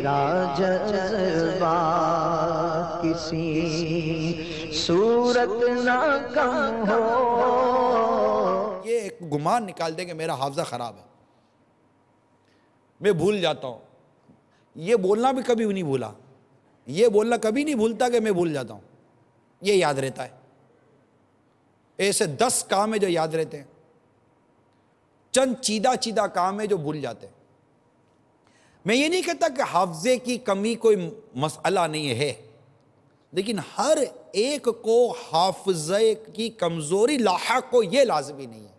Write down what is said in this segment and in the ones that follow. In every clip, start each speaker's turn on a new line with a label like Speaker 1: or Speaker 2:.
Speaker 1: तेरा जज्बा किसी सूरत ना कम हो ये एक गुमान निकाल देंगे मेरा हाफजा ख़राब है मैं भूल जाता हूँ ये बोलना भी कभी नहीं भूला ये बोलना कभी नहीं भूलता कि मैं भूल जाता हूँ ये याद रहता है ऐसे दस काम है जो याद रहते हैं चंद चीदा चीदा काम है जो भूल जाते हैं मैं ये नहीं कहता कि हाफजे की कमी कोई मसला नहीं है लेकिन हर एक को हाफजे की कमज़ोरी लाक को ये लाजमी नहीं है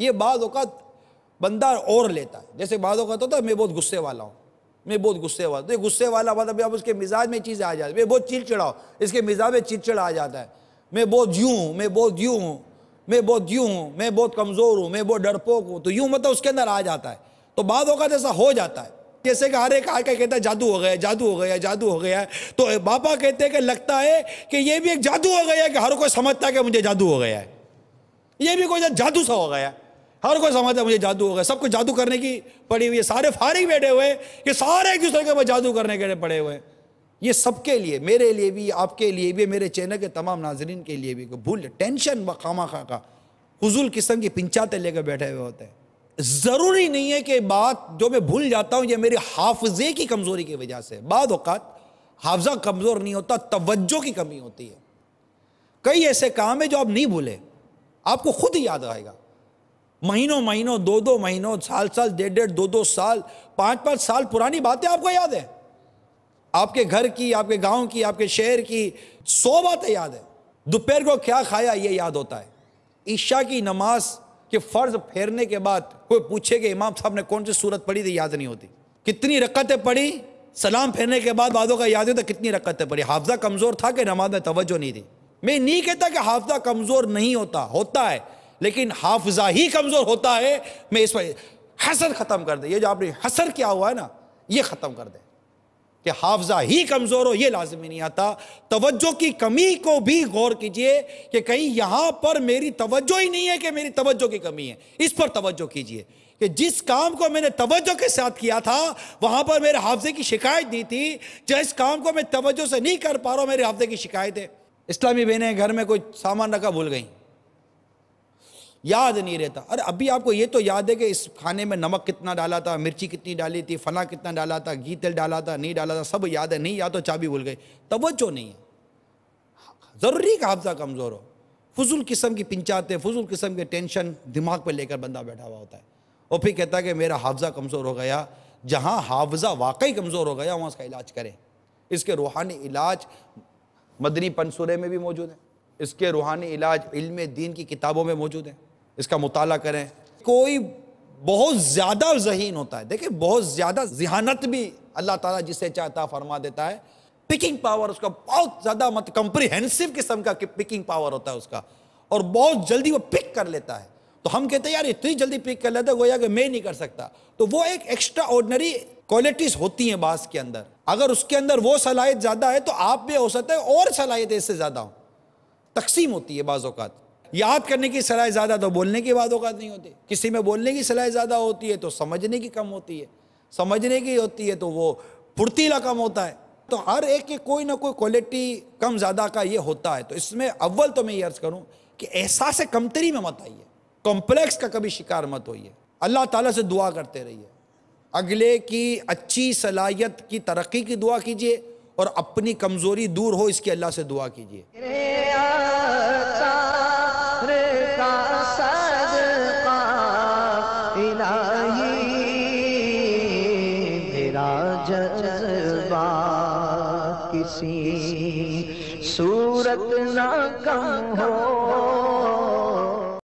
Speaker 1: ये बाद अवत बंदा और लेता है जैसे बाद अवत होता है मैं बहुत गुस्से वाला हूँ मैं बहुत गुस्से वाला तो गुस्से वाला मतलब अब उसके मिजाज में चीज़ें आ जाती मैं बहुत चिड़चिड़ा इसके मिजाज में चिड़चिड़ा आ जाता है मैं बहुत यूँ हूँ मैं बहुत यूँ हूँ मैं बहुत यूँ हूँ मैं बहुत कमज़ोर हूँ मैं बहुत डरपोक हूँ तो यूँ मतलब उसके अंदर आ जाता है तो बाद अवत ऐसा हो जाता है जैसे कि हर एक आज का कहता है जादू हो गया जादू हो गया जादू हो गया तो बापा कहते हैं कि लगता है कि ये भी एक जादू हो गया कि हर कोई समझता है कि मुझे जादू हो गया है ये भी कोई जादू सा हो गया हर कोई समझता है मुझे जादू हो गया सबको जादू करने की पड़ी हुई है सारे फारिग बैठे हुए ये सारे एक दूसरे के ऊपर जादू करने के पड़े हुए हैं ये सबके लिए मेरे लिए भी आपके लिए भी मेरे चैनल के तमाम नाजरीन के लिए भी भूल टेंशन व खामा खा का फजूल किस्म की पिंचाते लेकर बैठे हुए होते हैं ज़रूरी नहीं है कि बात जो मैं भूल जाता हूं यह मेरे हाफजे की कमज़ोरी की वजह से बाद अवकात हाफजा कमज़ोर नहीं होता तवज्जो की कमी होती है कई ऐसे काम है जो आप नहीं भूले आपको खुद ही याद आएगा महीनों महीनों दो दो महीनों साल साल डेढ़ डेढ़ दो दो साल पांच पांच साल पुरानी बातें आपको याद है आपके घर की आपके गांव की आपके शहर की सौ बातें याद है दोपहर को क्या खाया ये याद होता है ईशा की नमाज़ कि फ़र्ज फेरने के बाद कोई पूछे कि इमाम साहब ने कौन सी सूरत पढ़ी थी याद नहीं होती कितनी रकतें पढ़ी सलाम फेरने के बाद बादों का याद होता कितनी रकतें पढ़ी हाफजा कमज़ोर था कि नमाज में तवज्जो नहीं थी मैं नहीं कहता कि हाफजा कमज़ोर नहीं होता होता है लेकिन हाफजा ही कमज़ोर होता है मैं इस पर हसर ख़त्म कर दे ये जो आपने हसर क्या हुआ है ना ये ख़त्म कर दे कि हाफजा ही कमज़ोर हो यह लाजमी नहीं आता तवज्जो की कमी को भी गौर कीजिए कि कहीं यहाँ पर मेरी तवज्जो ही नहीं है कि मेरी तवज्जो की कमी है इस पर तवज्जो कीजिए कि जिस काम को मैंने तवज्जो के साथ किया था वहाँ पर मेरे हाफजे की शिकायत नहीं थी जिस काम को मैं तवज्जो से नहीं कर पा रहा हूँ मेरे हाफजे की शिकायत है इस्लामी बहनें घर में कोई सामान रखा भूल गई याद नहीं रहता अरे अभी आपको ये तो याद है कि इस खाने में नमक कितना डाला था मिर्ची कितनी डाली थी फला कितना डाला था घी तेल डाला था नहीं डाला था सब याद है नहीं याद तो चाबी भूल गए तवज्जो नहीं है ज़रूरी का हाफजा कमज़ोर हो फजूल किस्म की पिंचाते फजूल किस्म के टेंशन दिमाग पर लेकर बंदा बैठा हुआ होता है और फिर कहता है कि मेरा हाफजा कमज़ोर हो गया जहाँ हाफजा वाकई कमज़ोर हो गया वहाँ उसका इलाज करें इसके रूहानी इलाज मदनी पनसुरे में भी मौजूद है इसके रूहानी इलाज इल्म दीन की किताबों में मौजूद है इसका मुताल करें कोई बहुत ज़्यादा जहीन होता है देखिए बहुत ज़्यादा जहानत भी अल्लाह ताला जिसे चाहता फरमा देता है पिकिंग पावर उसका बहुत ज़्यादा मत कंप्रीहेंसिव किस्म का पिकिंग पावर होता है उसका और बहुत जल्दी वो पिक कर लेता है तो हम कहते हैं यार इतनी जल्दी पिक कर लेता है गोया कि मैं नहीं कर सकता तो वो एक एक्स्ट्रा ऑर्डनरी क्वालिटीज़ होती हैं बास के अंदर अगर उसके अंदर वो सलाहियत ज़्यादा है तो आप भी हो सकता है और सलाहियत इससे ज़्यादा हो तकसीम होती है बाज़ात याद करने की सलाह ज़्यादा तो बोलने की बात औकात नहीं होती किसी में बोलने की सलाह ज़्यादा होती है तो समझने की कम होती है समझने की होती है तो वो फुर्तीला कम होता है तो हर एक की कोई ना कोई क्वालिटी कम ज़्यादा का ये होता है तो इसमें अव्वल तो मैं ये अर्ज़ करूँ कि एहसास कमतरी में मत आइए कॉम्प्लेक्स का कभी शिकार मत होइए अल्लाह ताला से दुआ करते रहिए अगले की अच्छी सलाहियत की तरक्की की दुआ कीजिए और अपनी कमज़ोरी दूर हो इसकी अल्लाह से दुआ कीजिए जज्बा किसी सूरत ना कम हो